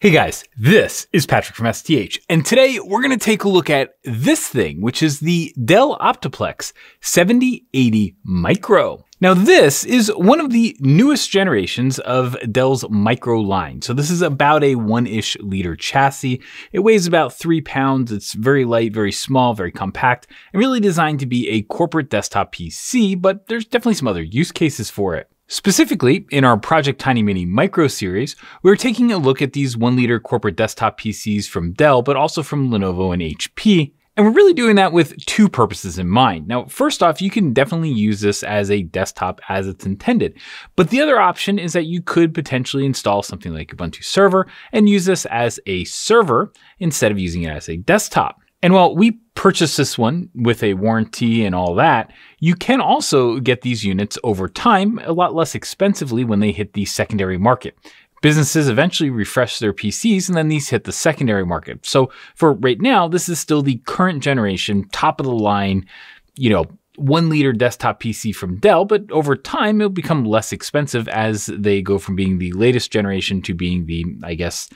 Hey guys, this is Patrick from STH, and today we're going to take a look at this thing, which is the Dell Optiplex 7080 Micro. Now this is one of the newest generations of Dell's Micro line. So this is about a one-ish liter chassis. It weighs about three pounds. It's very light, very small, very compact, and really designed to be a corporate desktop PC, but there's definitely some other use cases for it. Specifically, in our Project Tiny Mini Micro series, we're taking a look at these 1 liter corporate desktop PCs from Dell, but also from Lenovo and HP, and we're really doing that with two purposes in mind. Now, first off, you can definitely use this as a desktop as it's intended. But the other option is that you could potentially install something like Ubuntu Server and use this as a server instead of using it as a desktop. And while we purchase this one with a warranty and all that, you can also get these units over time a lot less expensively when they hit the secondary market. Businesses eventually refresh their PCs and then these hit the secondary market. So for right now, this is still the current generation, top of the line, you know, one liter desktop PC from Dell, but over time it'll become less expensive as they go from being the latest generation to being the, I guess,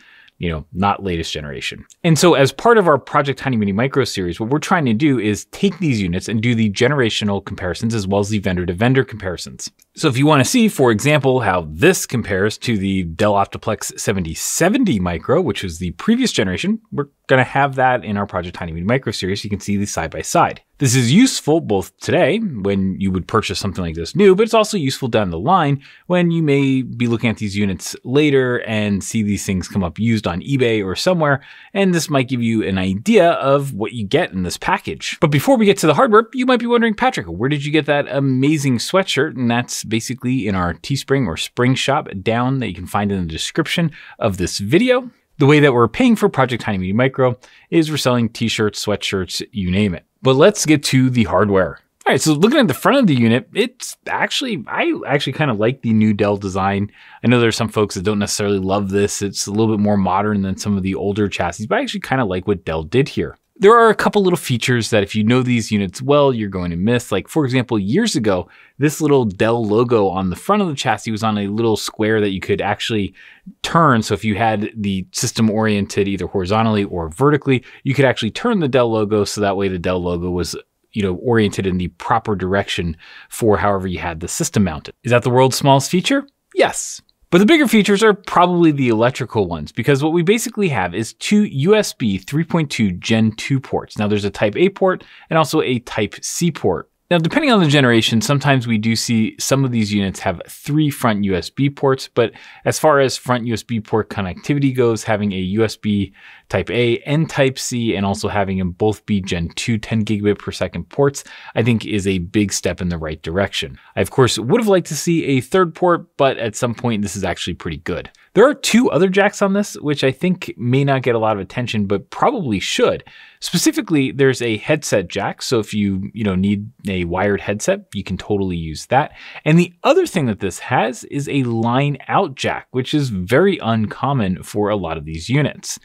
you know, not latest generation. And so as part of our Project Tiny Mini Micro series, what we're trying to do is take these units and do the generational comparisons as well as the vendor to vendor comparisons. So if you want to see, for example, how this compares to the Dell Optiplex 7070 Micro, which was the previous generation, we're going to have that in our Project Honeymoon Micro series. You can see these side by side. This is useful both today when you would purchase something like this new, but it's also useful down the line when you may be looking at these units later and see these things come up used on eBay or somewhere. And this might give you an idea of what you get in this package. But before we get to the hardware, you might be wondering, Patrick, where did you get that amazing sweatshirt? And that's basically in our Teespring or Spring Shop down that you can find in the description of this video. The way that we're paying for Project Tiny Media Micro is we're selling t-shirts, sweatshirts, you name it. But let's get to the hardware. All right, so looking at the front of the unit, it's actually, I actually kind of like the new Dell design. I know there's some folks that don't necessarily love this. It's a little bit more modern than some of the older chassis, but I actually kind of like what Dell did here. There are a couple little features that if you know these units well, you're going to miss. Like for example, years ago, this little Dell logo on the front of the chassis was on a little square that you could actually turn. So if you had the system oriented either horizontally or vertically, you could actually turn the Dell logo. So that way the Dell logo was you know, oriented in the proper direction for however you had the system mounted. Is that the world's smallest feature? Yes. But the bigger features are probably the electrical ones because what we basically have is two USB 3.2 Gen 2 ports. Now there's a Type A port and also a Type C port. Now, depending on the generation, sometimes we do see some of these units have three front USB ports, but as far as front USB port connectivity goes, having a USB type A and type C and also having them both be Gen 2 10 gigabit per second ports, I think is a big step in the right direction. I of course would have liked to see a third port, but at some point this is actually pretty good. There are two other jacks on this, which I think may not get a lot of attention, but probably should. Specifically, there's a headset jack. So if you, you know, need a wired headset, you can totally use that. And the other thing that this has is a line out jack, which is very uncommon for a lot of these units.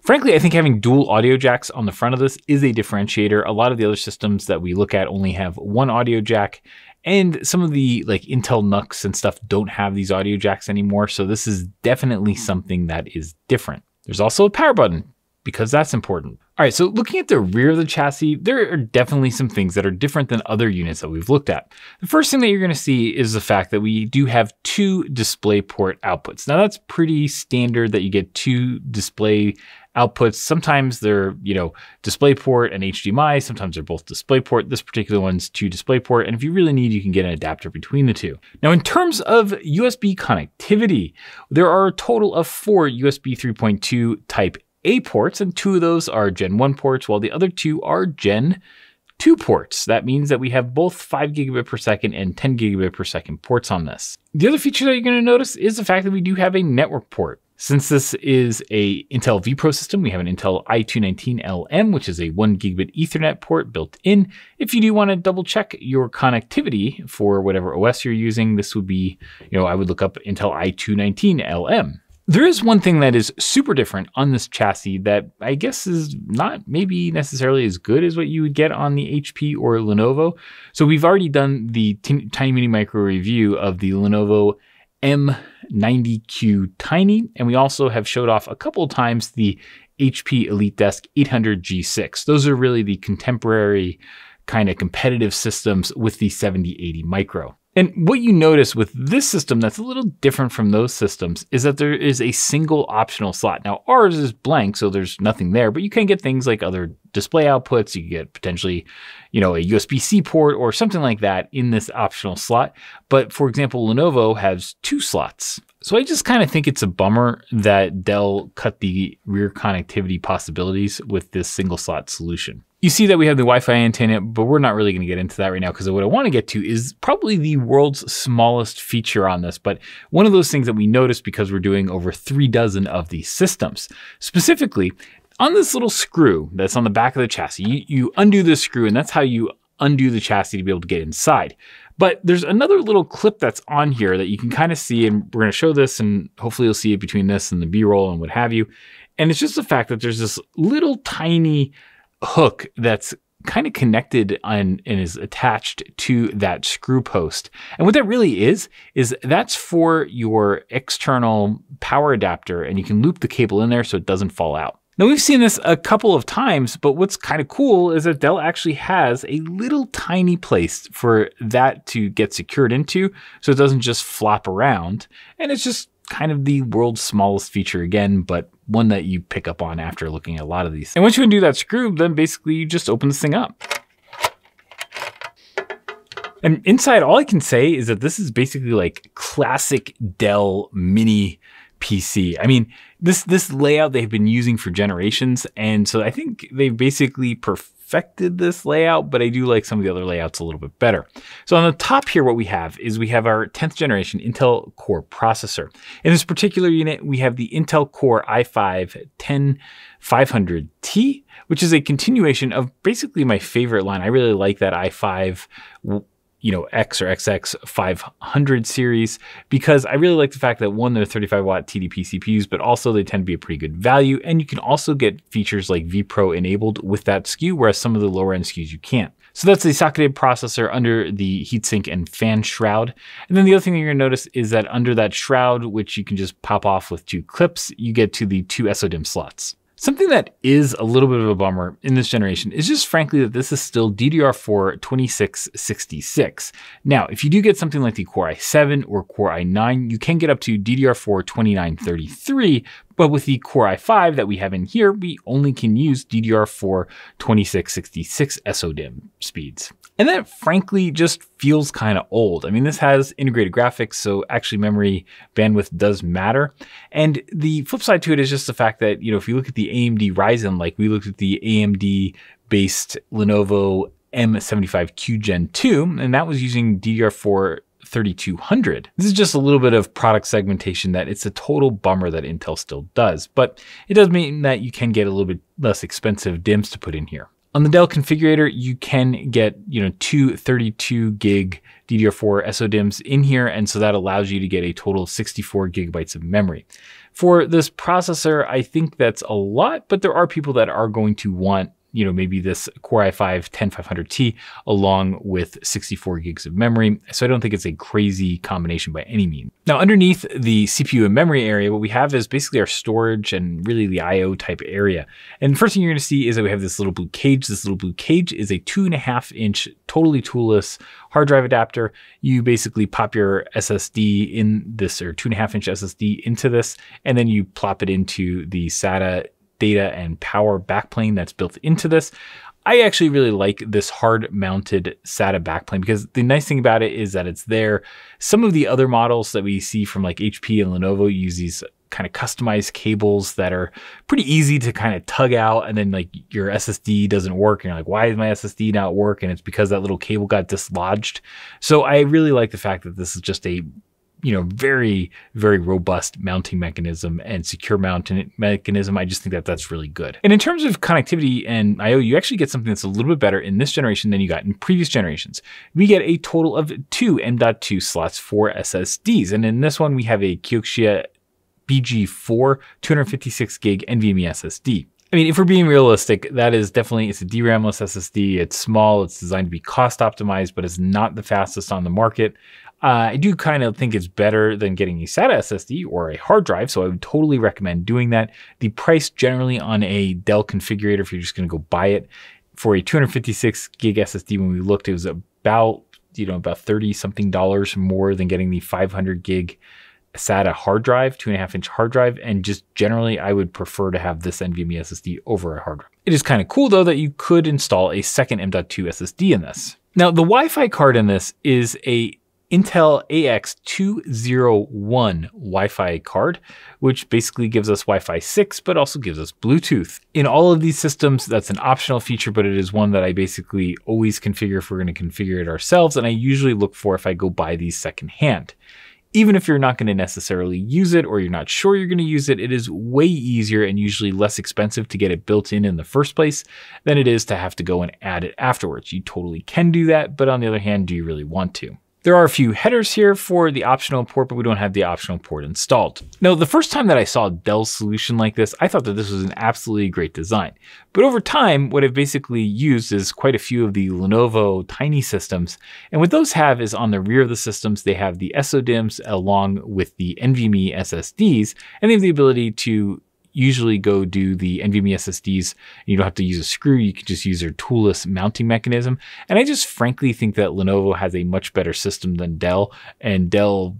Frankly, I think having dual audio jacks on the front of this is a differentiator. A lot of the other systems that we look at only have one audio jack, and some of the like Intel NUCs and stuff don't have these audio jacks anymore. So this is definitely hmm. something that is different. There's also a power button because that's important. All right, so looking at the rear of the chassis, there are definitely some things that are different than other units that we've looked at. The first thing that you're gonna see is the fact that we do have two DisplayPort outputs. Now that's pretty standard that you get two display outputs. Sometimes they're, you know, DisplayPort and HDMI. Sometimes they're both DisplayPort. This particular one's to DisplayPort. And if you really need, you can get an adapter between the two. Now, in terms of USB connectivity, there are a total of four USB 3.2 type A ports, and two of those are Gen 1 ports, while the other two are Gen two ports. That means that we have both 5 gigabit per second and 10 gigabit per second ports on this. The other feature that you're going to notice is the fact that we do have a network port. Since this is a Intel vPro system, we have an Intel i219LM, which is a one gigabit ethernet port built in. If you do want to double check your connectivity for whatever OS you're using, this would be, you know, I would look up Intel i219LM. There is one thing that is super different on this chassis that I guess is not maybe necessarily as good as what you would get on the HP or Lenovo. So we've already done the Tiny Mini Micro review of the Lenovo M90Q Tiny, and we also have showed off a couple of times the HP Elite Desk 800G6. Those are really the contemporary kind of competitive systems with the 7080 micro. And what you notice with this system that's a little different from those systems is that there is a single optional slot. Now ours is blank, so there's nothing there, but you can get things like other display outputs. You get potentially, you know, a USB-C port or something like that in this optional slot. But for example, Lenovo has two slots. So I just kind of think it's a bummer that Dell cut the rear connectivity possibilities with this single slot solution. You see that we have the Wi-Fi antenna, but we're not really going to get into that right now because what I want to get to is probably the world's smallest feature on this, but one of those things that we noticed because we're doing over three dozen of these systems. Specifically, on this little screw that's on the back of the chassis, you, you undo this screw and that's how you undo the chassis to be able to get inside. But there's another little clip that's on here that you can kind of see, and we're going to show this, and hopefully you'll see it between this and the B roll and what have you. And it's just the fact that there's this little tiny hook that's kind of connected and, and, is attached to that screw post. And what that really is, is that's for your external power adapter and you can loop the cable in there so it doesn't fall out. Now we've seen this a couple of times, but what's kind of cool is that Dell actually has a little tiny place for that to get secured into so it doesn't just flop around. And it's just kind of the world's smallest feature again, but one that you pick up on after looking at a lot of these. And once you undo that screw, then basically you just open this thing up. And inside, all I can say is that this is basically like classic Dell mini PC. I mean, this this layout they've been using for generations, and so I think they've basically perfected perfected this layout, but I do like some of the other layouts a little bit better. So on the top here, what we have is we have our 10th generation Intel Core processor. In this particular unit, we have the Intel Core i5 10500T, which is a continuation of basically my favorite line. I really like that i5 you know, X or XX 500 series because I really like the fact that one, they're 35 watt TDP CPUs, but also they tend to be a pretty good value. And you can also get features like vPro enabled with that SKU, whereas some of the lower end SKUs you can't. So that's the socketed processor under the heatsink and fan shroud. And then the other thing you're gonna notice is that under that shroud, which you can just pop off with two clips, you get to the two SODIMM slots. Something that is a little bit of a bummer in this generation is just frankly that this is still DDR4 2666. Now, if you do get something like the Core i7 or Core i9, you can get up to DDR4 2933, but with the Core i5 that we have in here, we only can use DDR4 2666 SODIMM speeds. And that frankly just feels kind of old. I mean, this has integrated graphics, so actually memory bandwidth does matter. And the flip side to it is just the fact that, you know, if you look at the AMD Ryzen, like we looked at the AMD based Lenovo M75Q Gen 2, and that was using DDR4 3200. This is just a little bit of product segmentation that it's a total bummer that Intel still does, but it does mean that you can get a little bit less expensive DIMMs to put in here. On the Dell configurator, you can get you know two 32 gig DDR4 SODIMMs in here, and so that allows you to get a total of 64 gigabytes of memory. For this processor, I think that's a lot, but there are people that are going to want you know, maybe this Core i5 10500T along with 64 gigs of memory. So I don't think it's a crazy combination by any means. Now underneath the CPU and memory area, what we have is basically our storage and really the IO type area. And first thing you're gonna see is that we have this little blue cage. This little blue cage is a two and a half inch, totally toolless hard drive adapter. You basically pop your SSD in this or two and a half inch SSD into this, and then you plop it into the SATA data and power backplane that's built into this. I actually really like this hard mounted SATA backplane because the nice thing about it is that it's there. Some of the other models that we see from like HP and Lenovo use these kind of customized cables that are pretty easy to kind of tug out and then like your SSD doesn't work and you're like why is my SSD not work and it's because that little cable got dislodged. So I really like the fact that this is just a you know, very, very robust mounting mechanism and secure mounting mechanism. I just think that that's really good. And in terms of connectivity and I.O., you actually get something that's a little bit better in this generation than you got in previous generations. We get a total of two M.2 slots for SSDs. And in this one, we have a Kyocera BG4 256 gig NVMe SSD. I mean, if we're being realistic, that is definitely, it's a DRAMless SSD. It's small, it's designed to be cost optimized, but it's not the fastest on the market. Uh, I do kind of think it's better than getting a SATA SSD or a hard drive, so I would totally recommend doing that. The price generally on a Dell configurator, if you're just going to go buy it, for a 256 gig SSD, when we looked, it was about you know about 30 something dollars more than getting the 500 gig SATA hard drive, two and a half inch hard drive, and just generally, I would prefer to have this NVMe SSD over a hard drive. It is kind of cool though that you could install a second M.2 SSD in this. Now, the Wi Fi card in this is a Intel AX201 Wi-Fi card, which basically gives us Wi-Fi 6, but also gives us Bluetooth. In all of these systems, that's an optional feature, but it is one that I basically always configure if we're gonna configure it ourselves, and I usually look for if I go buy these secondhand. Even if you're not gonna necessarily use it or you're not sure you're gonna use it, it is way easier and usually less expensive to get it built in in the first place than it is to have to go and add it afterwards. You totally can do that, but on the other hand, do you really want to? There are a few headers here for the optional port, but we don't have the optional port installed. Now, the first time that I saw Dell's solution like this, I thought that this was an absolutely great design. But over time, what I've basically used is quite a few of the Lenovo Tiny systems. And what those have is on the rear of the systems, they have the SODIMMs along with the NVMe SSDs, and they have the ability to usually go do the NVMe SSDs. You don't have to use a screw. You can just use their toolless mounting mechanism. And I just frankly think that Lenovo has a much better system than Dell and Dell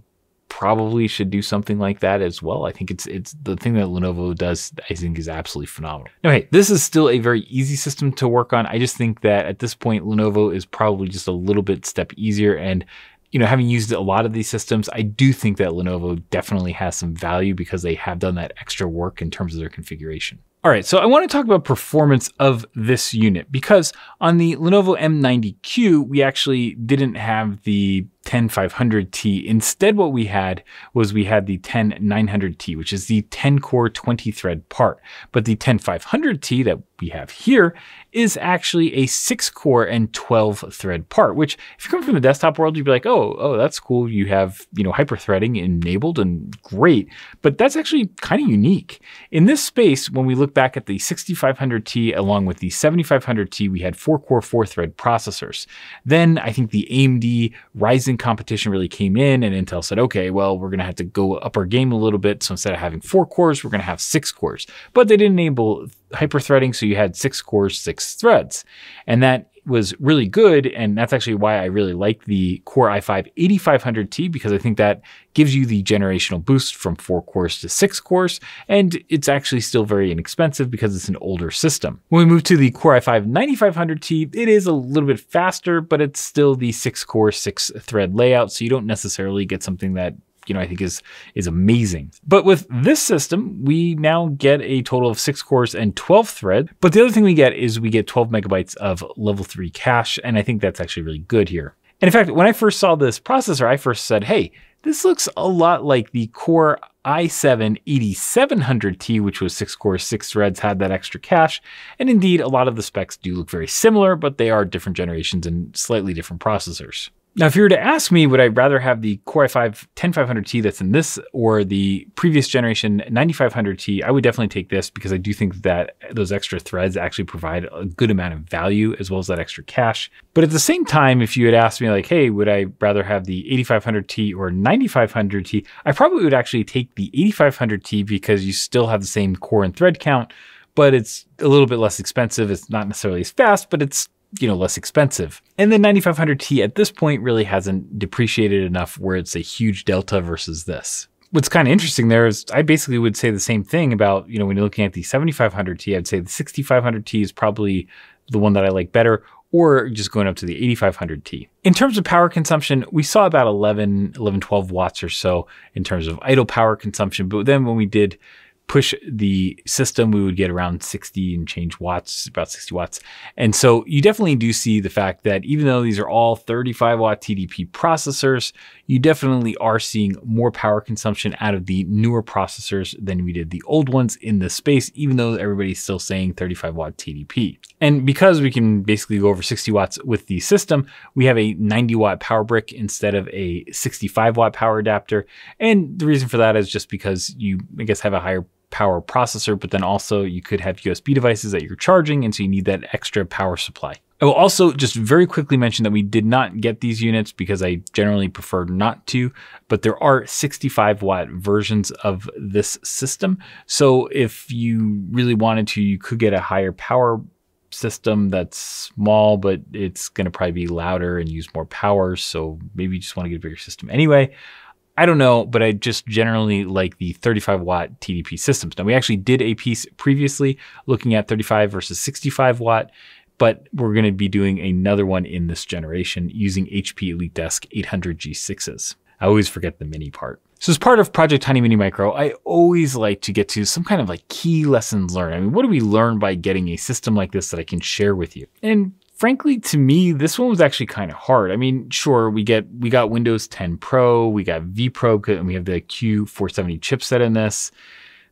probably should do something like that as well. I think it's it's the thing that Lenovo does I think is absolutely phenomenal. Now hey, this is still a very easy system to work on. I just think that at this point Lenovo is probably just a little bit step easier and you know, having used a lot of these systems, I do think that Lenovo definitely has some value because they have done that extra work in terms of their configuration. All right, so I wanna talk about performance of this unit because on the Lenovo M90Q, we actually didn't have the 10500T. Instead, what we had was we had the 10900T, which is the 10 core 20 thread part. But the 10500T that we have here is actually a six core and 12 thread part, which if you come from the desktop world, you'd be like, oh, oh, that's cool. You have, you know, hyper threading enabled and great, but that's actually kind of unique. In this space, when we look back at the 6500T along with the 7500T, we had four core, four thread processors. Then I think the AMD Ryzen competition really came in, and Intel said, okay, well, we're going to have to go up our game a little bit. So instead of having four cores, we're going to have six cores. But they didn't enable hyperthreading, so you had six cores, six threads. And that was really good. And that's actually why I really like the Core i5 8500T because I think that gives you the generational boost from four cores to six cores. And it's actually still very inexpensive because it's an older system. When we move to the Core i5 9500T, it is a little bit faster, but it's still the six core, six thread layout. So you don't necessarily get something that you know, I think is, is amazing. But with this system, we now get a total of six cores and 12 threads. But the other thing we get is we get 12 megabytes of level three cache. And I think that's actually really good here. And in fact, when I first saw this processor, I first said, hey, this looks a lot like the Core i7-8700T, which was six cores, six threads, had that extra cache. And indeed, a lot of the specs do look very similar, but they are different generations and slightly different processors. Now, if you were to ask me, would I rather have the Core i5 10500T that's in this or the previous generation 9500T, I would definitely take this because I do think that those extra threads actually provide a good amount of value as well as that extra cache. But at the same time, if you had asked me like, hey, would I rather have the 8500T or 9500T, I probably would actually take the 8500T because you still have the same core and thread count, but it's a little bit less expensive. It's not necessarily as fast, but it's you know, less expensive. And the 9500T at this point really hasn't depreciated enough where it's a huge delta versus this. What's kind of interesting there is I basically would say the same thing about, you know, when you're looking at the 7500T, I'd say the 6500T is probably the one that I like better or just going up to the 8500T. In terms of power consumption, we saw about 11, 11, 12 watts or so in terms of idle power consumption. But then when we did push the system, we would get around 60 and change watts, about 60 watts. And so you definitely do see the fact that even though these are all 35 watt TDP processors, you definitely are seeing more power consumption out of the newer processors than we did the old ones in the space, even though everybody's still saying 35 watt TDP. And because we can basically go over 60 watts with the system, we have a 90 watt power brick instead of a 65 watt power adapter. And the reason for that is just because you, I guess, have a higher power processor, but then also you could have USB devices that you're charging, and so you need that extra power supply. I will also just very quickly mention that we did not get these units because I generally prefer not to, but there are 65 watt versions of this system. So if you really wanted to, you could get a higher power system that's small, but it's going to probably be louder and use more power. So maybe you just want to get a bigger system anyway. I don't know, but I just generally like the 35 watt TDP systems. Now, we actually did a piece previously looking at 35 versus 65 watt, but we're going to be doing another one in this generation using HP Elite Desk 800 G6s. I always forget the mini part. So as part of Project Honey Mini Micro, I always like to get to some kind of like key lessons learned. I mean, what do we learn by getting a system like this that I can share with you? And frankly, to me, this one was actually kind of hard. I mean, sure, we get we got Windows 10 Pro, we got V Pro, and we have the Q470 chipset in this.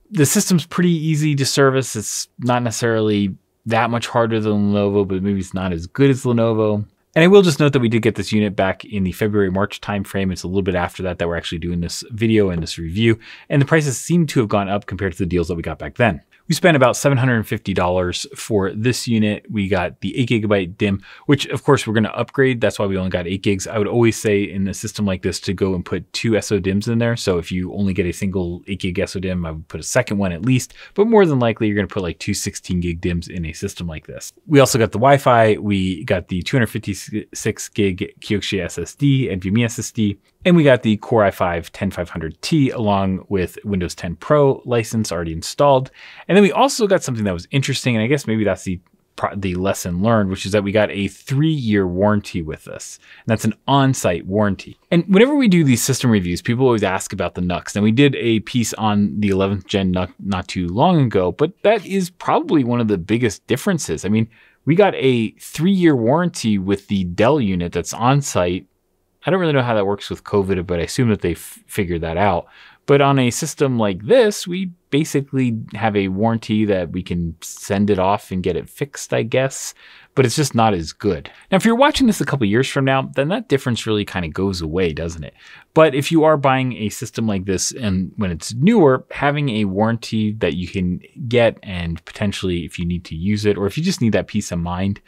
The system's pretty easy to service. It's not necessarily that much harder than Lenovo, but maybe it's not as good as Lenovo. And I will just note that we did get this unit back in the February March timeframe. It's a little bit after that that we're actually doing this video and this review, and the prices seem to have gone up compared to the deals that we got back then. We spent about $750 for this unit. We got the 8 gigabyte DIM, which of course we're going to upgrade. That's why we only got 8 gigs. I would always say in a system like this to go and put two SO DIMs in there. So if you only get a single 8 gig SO DIM, I would put a second one at least. But more than likely, you're going to put like two 16 gig DIMs in a system like this. We also got the Wi Fi. We got the 250 256 gig Kyokushin SSD, NVMe SSD, and we got the Core i5 10500T along with Windows 10 Pro license already installed. And then we also got something that was interesting, and I guess maybe that's the the lesson learned, which is that we got a three year warranty with this. And that's an on site warranty. And whenever we do these system reviews, people always ask about the NUCs. And we did a piece on the 11th gen NUC not too long ago, but that is probably one of the biggest differences. I mean, we got a three year warranty with the Dell unit that's on site. I don't really know how that works with COVID, but I assume that they f- figured that out. But on a system like this, we basically have a warranty that we can send it off and get it fixed, I guess, but it's just not as good. Now, if you're watching this a couple years from now, then that difference really kind of goes away, doesn't it? But if you are buying a system like this and when it's newer, having a warranty that you can get and potentially if you need to use it or if you just need that peace of mind,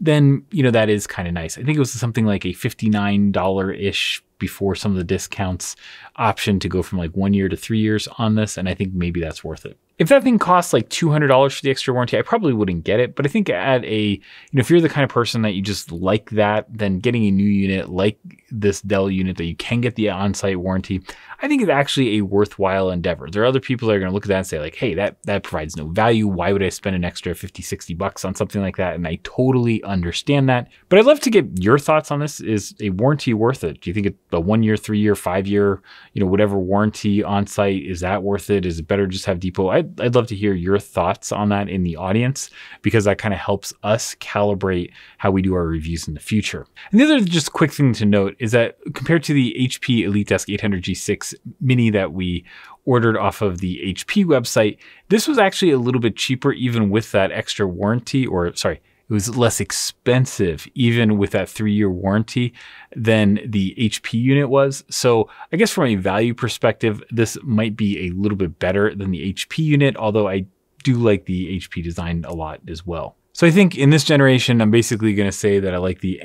then you know that is kind of nice. I think it was something like a fifty-nine dollar ish before some of the discounts option to go from like one year to three years on this, and I think maybe that's worth it if that thing costs like $200 for the extra warranty, I probably wouldn't get it. But I think at a, you know, if you're the kind of person that you just like that, then getting a new unit like this Dell unit that you can get the on-site warranty, I think it's actually a worthwhile endeavor. There are other people that are going to look at that and say like, hey, that, that provides no value. Why would I spend an extra 50, 60 bucks on something like that? And I totally understand that. But I'd love to get your thoughts on this. Is a warranty worth it? Do you think a one year, three year, five year, you know, whatever warranty on site, is that worth it? Is it better just have Depot? I, I'd, love to hear your thoughts on that in the audience because that kind of helps us calibrate how we do our reviews in the future. And the other just quick thing to note is that compared to the HP EliteDesk 800G6 Mini that we ordered off of the HP website, this was actually a little bit cheaper even with that extra warranty or sorry, it was less expensive, even with that three year warranty, than the HP unit was. So, I guess from a value perspective, this might be a little bit better than the HP unit, although I do like the HP design a lot as well. So, I think in this generation, I'm basically going to say that I like the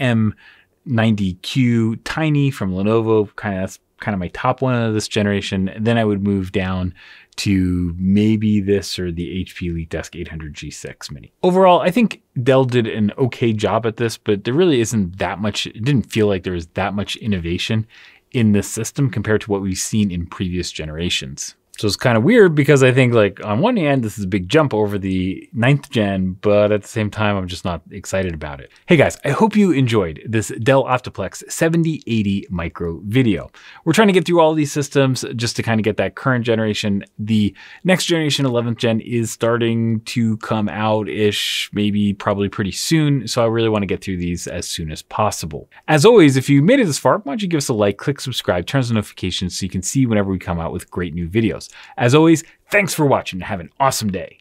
M90Q Tiny from Lenovo, kind of that's kind of my top one of this generation. then I would move down to maybe this or the HP Desk 800G6 Mini. Overall, I think Dell did an okay job at this, but there really isn't that much, it didn't feel like there was that much innovation in this system compared to what we've seen in previous generations. So it's kind of weird because I think like on one hand this is a big jump over the ninth gen, but at the same time I'm just not excited about it. Hey guys, I hope you enjoyed this Dell Optiplex 7080 micro video. We're trying to get through all these systems just to kind of get that current generation. The next generation 11th gen is starting to come out ish, maybe probably pretty soon. So I really want to get through these as soon as possible. As always, if you made it this far, why don't you give us a like, click subscribe, turn on notifications so you can see whenever we come out with great new videos videos. As always, thanks for watching and have an awesome day.